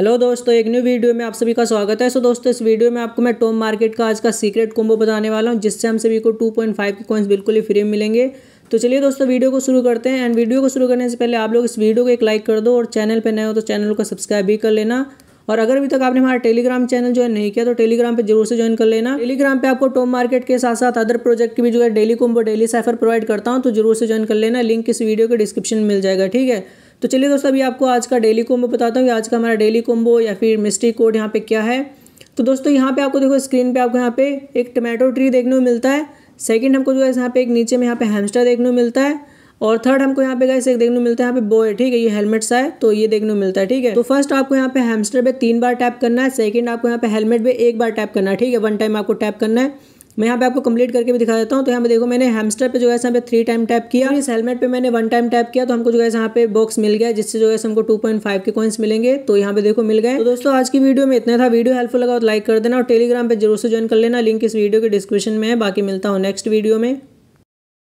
hello दोस्तों एक new video में आप सभी का स्वागत है सो दोस्तों इस वीडियो में आपको मैं टोम मार्केट का आज का सीक्रेट कॉम्बो बताने वाला हूं जिससे हम सभी को 2.5 के कॉइन्स बिल्कुल ही फ्री मिलेंगे तो चलिए दोस्तों वीडियो को शुरू करते हैं एंड वीडियो को शुरू करने से पहले आप लोग इस वीडियो को एक लाइक कर दो और चैनल पर नए हो तो चैनल को सब्सक्राइब भी कर लेना और अगर अभी तक आपने हमारा टेलीग्राम चैनल ज्वाइन नहीं किया तो टेलीग्राम पर जरूर से ज्वाइन कर लेना टेलीग्राम पर आपको टोम मार्केट के साथ साथ अदर प्रोजेक्ट की भी जो है daily combo daily cipher provide करता हूँ तो जरूर से ज्वाइन कर लेना लिंक इस वीडियो के डिस्क्रिप्शन मिल जाएगा ठीक है तो चलिए दोस्तों अभी आपको आज का डेली कोम्बो बताता हूँ कि आज का हमारा डेली कोम्बो या फिर मिस्ट्री कोड यहाँ पे क्या है तो दोस्तों यहाँ पे आपको देखो स्क्रीन पे आपको यहाँ पे एक टमाटो ट्री देखने को मिलता है सेकंड हमको जो है यहाँ पे एक नीचे में यहाँ पे हेमस्टर देखने को मिलता है और थर्ड हमको यहाँ पे गए एक देखने को मिलता है यहाँ पे बॉय ठीक है ये हेलमेट सा है तो ये देखने को मिलता है ठीक है तो फर्स्ट आपको यहाँ पे हेमस्टर पर तीन बार टैप करना है सेकंड आपको यहाँ पे हेलमेट पर एक बार टैप करना है ठीक है वन टाइम आपको टैप करना है मैं यहाँ पे आपको कंप्लीट करके भी दिखा देता हूँ तो यहाँ पे देखो मैंने हैमस्टर पे जो है यहाँ पे थ्री टाइम टैप किया इस हेलमेट पे मैंने वन टाइम टैप किया तो हमको जो है यहाँ पे बॉक्स मिल गया जिससे जो है हमको टू पॉइंट फाइव के कॉइन्स मिलेंगे तो यहाँ पे देखो मिल गए तो दोस्तों आज की वीडियो में इतना था वीडियो हेल्पफुल लगा तो लाइक कर देना और टेलीग्राम पर जरूर से ज्वाइन कर लेना लिंक इस वीडियो के डिस्क्रिप्शन में है बाकी मिलता हूँ नेक्स्ट वीडियो में